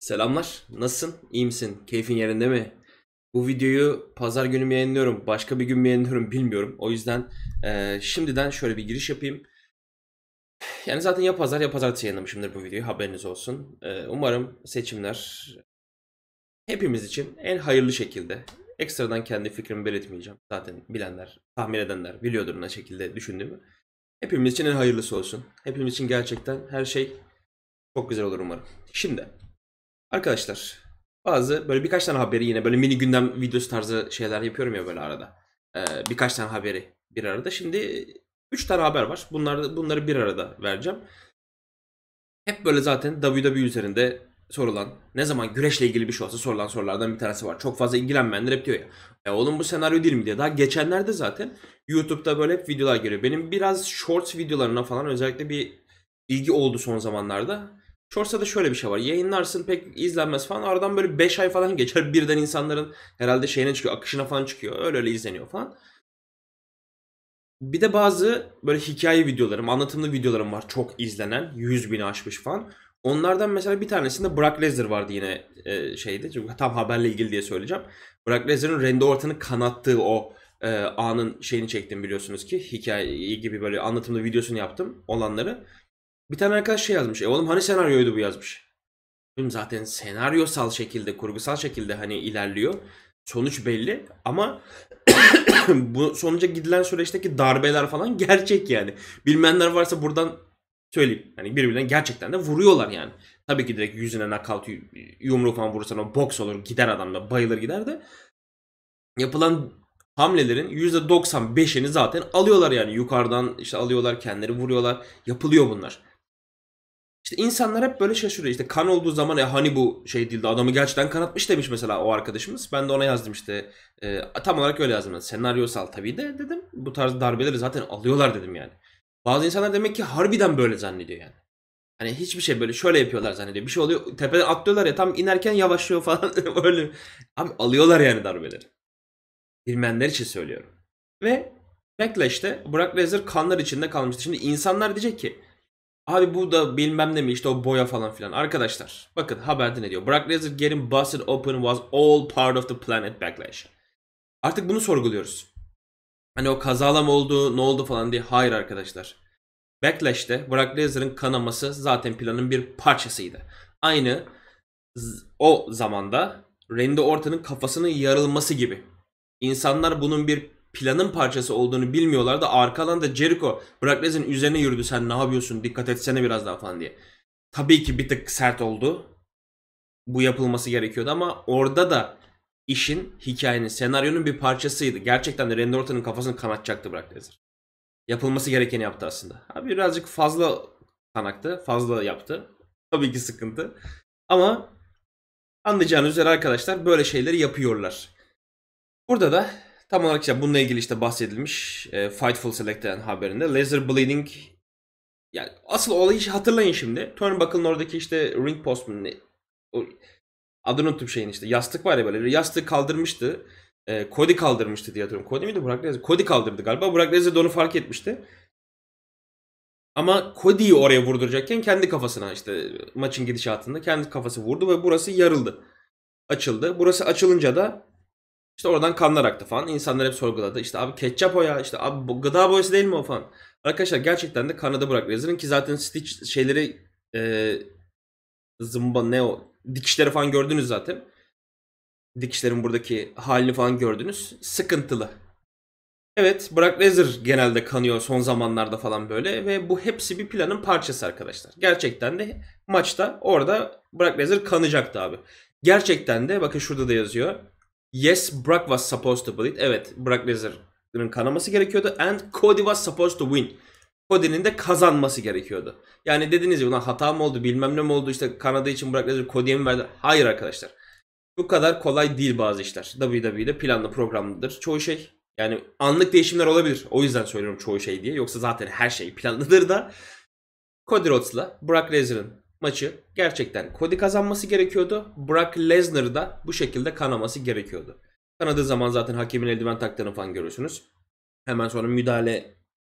Selamlar. Nasılsın? İyi misin? Keyfin yerinde mi? Bu videoyu pazar günü mü yayınlıyorum? Başka bir gün mü yayınlıyorum bilmiyorum. O yüzden e, şimdiden şöyle bir giriş yapayım. Yani zaten ya pazar ya pazartesi yayınlamışımdır bu videoyu. Haberiniz olsun. E, umarım seçimler hepimiz için en hayırlı şekilde. Ekstradan kendi fikrimi belirtmeyeceğim. Zaten bilenler, tahmin edenler biliyordur ne şekilde düşündüğümü. Hepimiz için en hayırlısı olsun. Hepimiz için gerçekten her şey çok güzel olur umarım. Şimdi Arkadaşlar bazı böyle birkaç tane haberi yine böyle mini gündem videosu tarzı şeyler yapıyorum ya böyle arada. Ee, birkaç tane haberi bir arada. Şimdi 3 tane haber var. Bunları, bunları bir arada vereceğim. Hep böyle zaten WWE üzerinde sorulan, ne zaman güreşle ilgili bir şey olsa sorulan sorulardan bir tanesi var. Çok fazla ilgilenmeyenler hep diyor ya. E oğlum bu senaryo değil mi diye. Daha geçenlerde zaten YouTube'da böyle hep videolar geliyor. Benim biraz shorts videolarına falan özellikle bir ilgi oldu son zamanlarda. Shorts'ta da şöyle bir şey var. Yayınlarsın pek izlenmez falan. Aradan böyle 5 ay falan geçer. Birden insanların herhalde şeyine çıkıyor. Akışına falan çıkıyor. Öyle öyle izleniyor falan. Bir de bazı böyle hikaye videolarım, anlatımlı videolarım var. Çok izlenen. 100 bini aşmış falan. Onlardan mesela bir tanesinde Brock Lesnar vardı yine e, şeyde. Çünkü tam haberle ilgili diye söyleyeceğim. Brock Lesnar'ın Randy Orton'ı kanattığı o e, anın şeyini çektim biliyorsunuz ki. Hikaye gibi böyle anlatımlı videosunu yaptım olanları. Bir tane arkadaş şey yazmış. E oğlum hani senaryoydu bu yazmış. Oğlum zaten senaryosal şekilde, kurgusal şekilde hani ilerliyor. Sonuç belli ama bu sonuca gidilen süreçteki darbeler falan gerçek yani. Bilmeyenler varsa buradan söyleyeyim. Hani birbirine gerçekten de vuruyorlar yani. Tabii ki direkt yüzüne nakavt yumruğu falan vurursan o boks olur gider adamla bayılır gider de. Yapılan hamlelerin %95'ini zaten alıyorlar yani. Yukarıdan işte alıyorlar kendileri vuruyorlar. Yapılıyor bunlar. İşte insanlar hep böyle şaşırıyor. İşte kan olduğu zaman ya hani bu şey değildi adamı gerçekten kanatmış demiş mesela o arkadaşımız. Ben de ona yazdım işte. E, tam olarak öyle yazdım. Senaryosal tabii de dedim. Bu tarz darbeleri zaten alıyorlar dedim yani. Bazı insanlar demek ki harbiden böyle zannediyor yani. Hani hiçbir şey böyle şöyle yapıyorlar zannediyor. Bir şey oluyor tepeden atlıyorlar ya tam inerken yavaşlıyor falan böyle. Abi alıyorlar yani darbeleri. Bilmeyenler için söylüyorum. Ve Backlash'te Brock Lesnar kanlar içinde kalmıştı. Şimdi insanlar diyecek ki Abi bu da bilmem ne mi işte o boya falan filan. Arkadaşlar bakın haberde ne diyor. Brock Lesnar getting busted open was all part of the planet backlash. Artık bunu sorguluyoruz. Hani o kazalam mı oldu ne oldu falan diye. Hayır arkadaşlar. Backlash'te Brock Lesnar'ın kanaması zaten planın bir parçasıydı. Aynı o zamanda Randy Orton'un kafasının yarılması gibi. İnsanlar bunun bir planın parçası olduğunu bilmiyorlar da arkadan da Jericho Brock Lesnar üzerine yürüdü sen ne yapıyorsun dikkat etsene biraz daha falan diye. Tabii ki bir tık sert oldu. Bu yapılması gerekiyordu ama orada da işin, hikayenin, senaryonun bir parçasıydı. Gerçekten de Randy Orton'un kafasını kanatacaktı Brock Lesnar. Yapılması gerekeni yaptı aslında. birazcık fazla kanaktı, fazla yaptı. Tabii ki sıkıntı. Ama anlayacağınız üzere arkadaşlar böyle şeyleri yapıyorlar. Burada da Tam olarak işte bununla ilgili işte bahsedilmiş e, Fightful Select'ten haberinde. Laser Bleeding yani asıl olayı hatırlayın şimdi. Turnbuckle'ın oradaki işte ring post mu ne? adını unuttum şeyin işte. Yastık var ya böyle. Yastığı kaldırmıştı. E, Cody kaldırmıştı diye hatırlıyorum. Cody miydi Burak Lesnar? Cody kaldırdı galiba. Burak Lesnar de onu fark etmişti. Ama Cody'yi oraya vurduracakken kendi kafasına işte maçın gidişatında kendi kafası vurdu ve burası yarıldı. Açıldı. Burası açılınca da işte oradan kanlar aktı falan. İnsanlar hep sorguladı. İşte abi ketçap o ya. İşte abi bu gıda boyası değil mi o falan. Arkadaşlar gerçekten de Kanada bırak Razer'ın ki zaten Stitch şeyleri e, zımba ne o dikişleri falan gördünüz zaten. Dikişlerin buradaki halini falan gördünüz. Sıkıntılı. Evet Brock Lesnar genelde kanıyor son zamanlarda falan böyle ve bu hepsi bir planın parçası arkadaşlar. Gerçekten de maçta orada Brock Lesnar kanacaktı abi. Gerçekten de bakın şurada da yazıyor. Yes, Brock was supposed to bleed. Evet, Brock Lesnar'ın kanaması gerekiyordu. And Cody was supposed to win. Cody'nin de kazanması gerekiyordu. Yani dediniz ya hata mı oldu bilmem ne mi oldu işte Kanada için Brock Lesnar Cody'ye mi verdi? Hayır arkadaşlar. Bu kadar kolay değil bazı işler. WWE'de planlı programlıdır çoğu şey. Yani anlık değişimler olabilir. O yüzden söylüyorum çoğu şey diye. Yoksa zaten her şey planlıdır da. Cody Rhodes'la Brock Lesnar'ın maçı gerçekten Cody kazanması gerekiyordu. Brock Lesnar da bu şekilde kanaması gerekiyordu. Kanadığı zaman zaten hakemin eldiven taktığını falan görürsünüz. Hemen sonra müdahale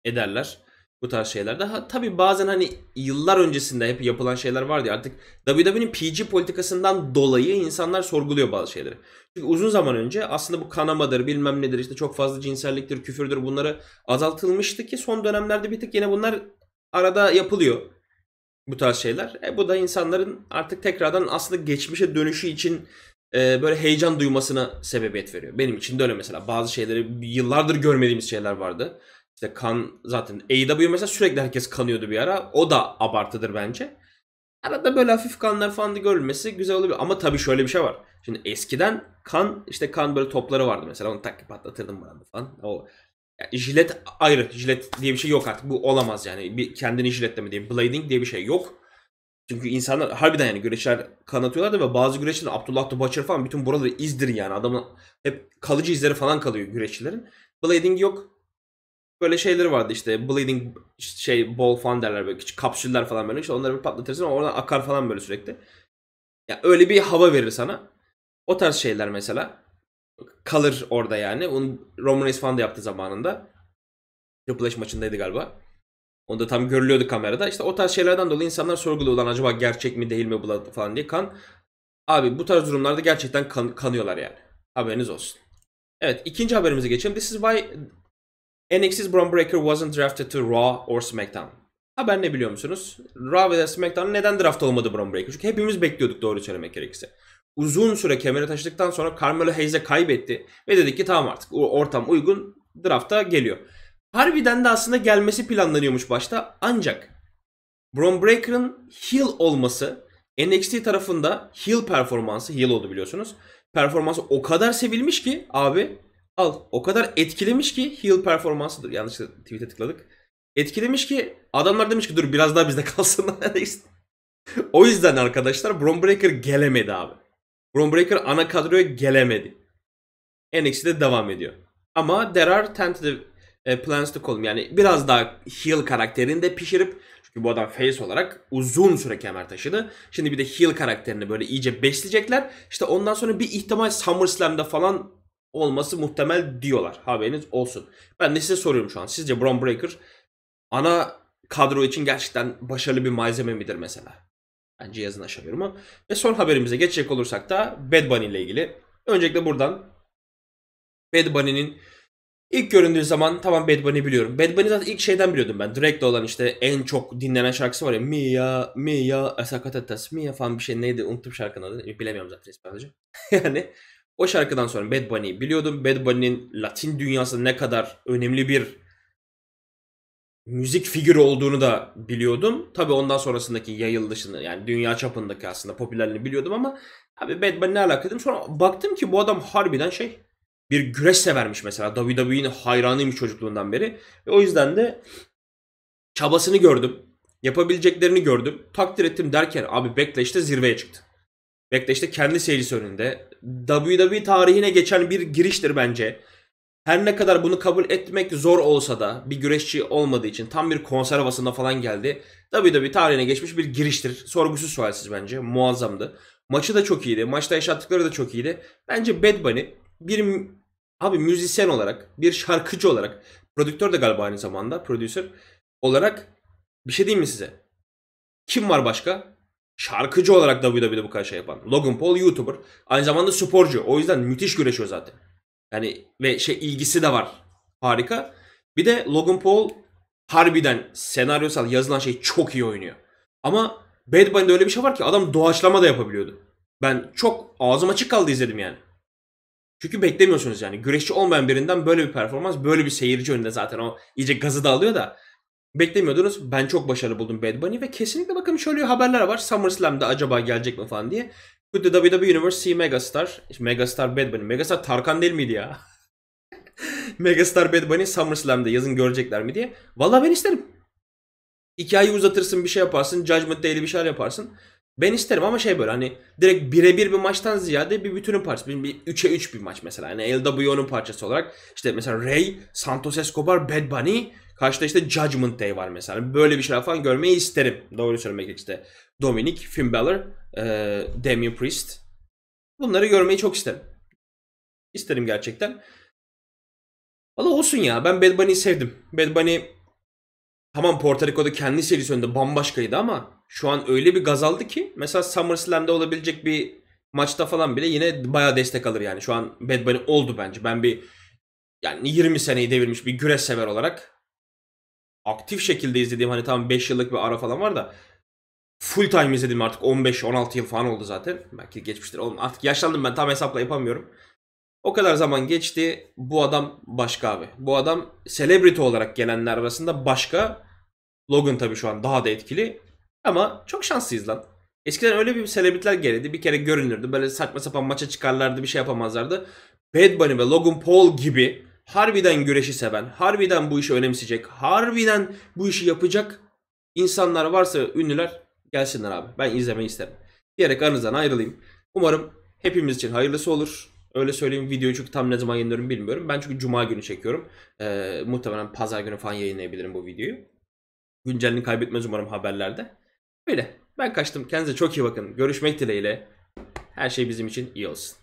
ederler bu tarz şeylerde. Ha, tabii bazen hani yıllar öncesinde hep yapılan şeyler vardı ya artık WWE'nin PG politikasından dolayı insanlar sorguluyor bazı şeyleri. Çünkü uzun zaman önce aslında bu kanamadır bilmem nedir işte çok fazla cinselliktir küfürdür bunları azaltılmıştı ki son dönemlerde bir tık yine bunlar arada yapılıyor bu tarz şeyler. E, bu da insanların artık tekrardan aslında geçmişe dönüşü için e, böyle heyecan duymasına sebebiyet veriyor. Benim için de öyle mesela. Bazı şeyleri yıllardır görmediğimiz şeyler vardı. İşte kan zaten AEW mesela sürekli herkes kanıyordu bir ara. O da abartıdır bence. Arada böyle hafif kanlar falan da görülmesi güzel olabilir. Ama tabii şöyle bir şey var. Şimdi eskiden kan işte kan böyle topları vardı mesela onu tak patlatırdım falan. O yani jilet ayrı. Jilet diye bir şey yok artık. Bu olamaz yani. Bir kendini jiletleme diyeyim. Blading diye bir şey yok. Çünkü insanlar harbiden yani güreşler kanatıyorlar da ve bazı güreşçiler Abdullah Dubaçır falan bütün buraları izdir yani. Adamın hep kalıcı izleri falan kalıyor güreşçilerin. Blading yok. Böyle şeyleri vardı işte bleeding şey ball falan derler böyle küçük kapsüller falan böyle işte onları bir patlatırsın oradan akar falan böyle sürekli. Ya yani öyle bir hava verir sana. O tarz şeyler mesela kalır orada yani. Onu Roman Reigns falan da yaptı zamanında. Triple H maçındaydı galiba. Onu da tam görülüyordu kamerada. İşte o tarz şeylerden dolayı insanlar sorguluyor lan acaba gerçek mi değil mi bu falan diye kan. Abi bu tarz durumlarda gerçekten kan, kanıyorlar yani. Haberiniz olsun. Evet ikinci haberimize geçelim. This is why NXT's Braun Breaker wasn't drafted to Raw or SmackDown. Haber ne biliyor musunuz? Raw ve SmackDown neden draft olmadı Braun Breaker? Çünkü hepimiz bekliyorduk doğru söylemek gerekirse uzun süre kemere taşıdıktan sonra Carmelo Hayes'e kaybetti. Ve dedik ki tamam artık ortam uygun drafta geliyor. Harbiden de aslında gelmesi planlanıyormuş başta ancak Bron Breaker'ın heel olması NXT tarafında heel performansı heel oldu biliyorsunuz. Performansı o kadar sevilmiş ki abi al o kadar etkilemiş ki heel performansıdır. Yanlışlıkla tweet'e tıkladık. Etkilemiş ki adamlar demiş ki dur biraz daha bizde kalsın. o yüzden arkadaşlar Bron Breaker gelemedi abi. Braun Breaker ana kadroya gelemedi. NXT'de devam ediyor. Ama there are tentative e, plans to call Yani biraz daha heel karakterini de pişirip çünkü bu adam face olarak uzun süre kemer taşıdı. Şimdi bir de heel karakterini böyle iyice besleyecekler. İşte ondan sonra bir ihtimal SummerSlam'da falan olması muhtemel diyorlar. Haberiniz olsun. Ben de size soruyorum şu an. Sizce Braun Breaker ana kadro için gerçekten başarılı bir malzeme midir mesela? Ben cihazın aşamıyorum ama. Ve son haberimize geçecek olursak da Bad Bunny ile ilgili. Öncelikle buradan Bad Bunny'nin ilk göründüğü zaman tamam Bad Bunny biliyorum. Bad Bunny zaten ilk şeyden biliyordum ben. Drake'le olan işte en çok dinlenen şarkısı var ya. Mia, Mia, Asakatatas, Mia falan bir şey neydi unuttum şarkının adını. Bilemiyorum zaten İspanyolca. yani o şarkıdan sonra Bad Bunny'yi biliyordum. Bad Bunny'nin Latin dünyasında ne kadar önemli bir müzik figürü olduğunu da biliyordum. Tabii ondan sonrasındaki yayılışını yani dünya çapındaki aslında popülerliğini biliyordum ama abi Bad Bunny ne alaka Sonra baktım ki bu adam harbiden şey bir güreş severmiş mesela. WWE'nin hayranıymış çocukluğundan beri. Ve o yüzden de çabasını gördüm. Yapabileceklerini gördüm. Takdir ettim derken abi Backlash'te zirveye çıktı. Backlash'te kendi seyircisi önünde. WWE tarihine geçen bir giriştir bence. Her ne kadar bunu kabul etmek zor olsa da bir güreşçi olmadığı için tam bir konser havasında falan geldi. WWE tarihine geçmiş bir giriştir. Sorgusuz sualsiz bence. Muazzamdı. Maçı da çok iyiydi. Maçta yaşattıkları da çok iyiydi. Bence Bad Bunny bir abi müzisyen olarak, bir şarkıcı olarak, prodüktör de galiba aynı zamanda, prodüser olarak bir şey diyeyim mi size? Kim var başka? Şarkıcı olarak WWE'de bu kadar şey yapan. Logan Paul YouTuber. Aynı zamanda sporcu. O yüzden müthiş güreşiyor zaten. Yani ve şey ilgisi de var. Harika. Bir de Logan Paul harbiden senaryosal yazılan şey çok iyi oynuyor. Ama Bad Bunny'de öyle bir şey var ki adam doğaçlama da yapabiliyordu. Ben çok ağzım açık kaldı izledim yani. Çünkü beklemiyorsunuz yani. Güreşçi olmayan birinden böyle bir performans, böyle bir seyirci önünde zaten o iyice gazı da alıyor da. Beklemiyordunuz. Ben çok başarılı buldum Bad Bunny ve kesinlikle bakın şöyle haberler var. SummerSlam'da acaba gelecek mi falan diye the WWE Universe see Megastar. Megastar Bad Bunny. Megastar Tarkan değil miydi ya? Megastar Bad Bunny SummerSlam'da yazın görecekler mi diye. Valla ben isterim. Hikayeyi uzatırsın bir şey yaparsın. Judgment Day'li bir şeyler yaparsın. Ben isterim ama şey böyle hani direkt birebir bir maçtan ziyade bir bütünün parçası. Bir, bir 3'e 3 bir maç mesela. hani LWO'nun parçası olarak. işte mesela Rey, Santos Escobar, Bad Bunny, Karşıda işte Judgment Day var mesela. Böyle bir şeyler falan görmeyi isterim. Doğru söylemek gerekirse. Dominic, Finn Balor, e, Damien Priest. Bunları görmeyi çok isterim. İsterim gerçekten. Valla olsun ya. Ben Bad Bunny'yi sevdim. Bad Bunny tamam Puerto Rico'da kendi serisi önünde bambaşkaydı ama şu an öyle bir gaz aldı ki mesela SummerSlam'da olabilecek bir maçta falan bile yine bayağı destek alır yani. Şu an Bad Bunny oldu bence. Ben bir yani 20 seneyi devirmiş bir güreş sever olarak aktif şekilde izlediğim hani tam 5 yıllık bir ara falan var da full time izledim artık 15-16 yıl falan oldu zaten. Belki geçmiştir oğlum artık yaşlandım ben tam hesapla yapamıyorum. O kadar zaman geçti bu adam başka abi. Bu adam celebrity olarak gelenler arasında başka. Logan tabi şu an daha da etkili. Ama çok şanslıyız lan. Eskiden öyle bir celebrityler gelirdi. Bir kere görünürdü. Böyle saçma sapan maça çıkarlardı. Bir şey yapamazlardı. Bad Bunny ve Logan Paul gibi harbiden güreşi seven, harbiden bu işi önemseyecek, harbiden bu işi yapacak insanlar varsa ünlüler gelsinler abi. Ben izlemeyi isterim. Diyerek aranızdan ayrılayım. Umarım hepimiz için hayırlısı olur. Öyle söyleyeyim videoyu çünkü tam ne zaman yayınlıyorum bilmiyorum. Ben çünkü cuma günü çekiyorum. Ee, muhtemelen pazar günü falan yayınlayabilirim bu videoyu. Güncelliğini kaybetmez umarım haberlerde. Böyle. Ben kaçtım. Kendinize çok iyi bakın. Görüşmek dileğiyle. Her şey bizim için iyi olsun.